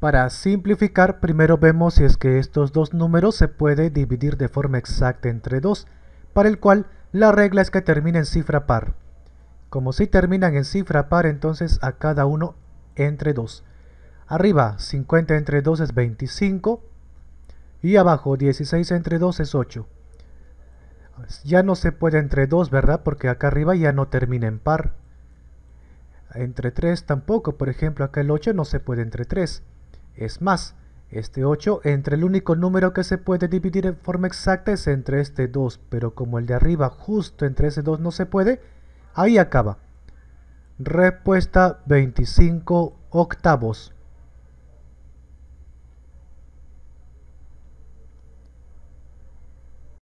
Para simplificar, primero vemos si es que estos dos números se puede dividir de forma exacta entre 2, para el cual la regla es que termine en cifra par. Como si terminan en cifra par, entonces a cada uno entre 2. Arriba 50 entre 2 es 25 y abajo 16 entre 2 es 8. Ya no se puede entre 2, ¿verdad? Porque acá arriba ya no termina en par. Entre 3 tampoco, por ejemplo acá el 8 no se puede entre 3. Es más, este 8 entre el único número que se puede dividir en forma exacta es entre este 2, pero como el de arriba justo entre ese 2 no se puede, ahí acaba. Respuesta 25 octavos.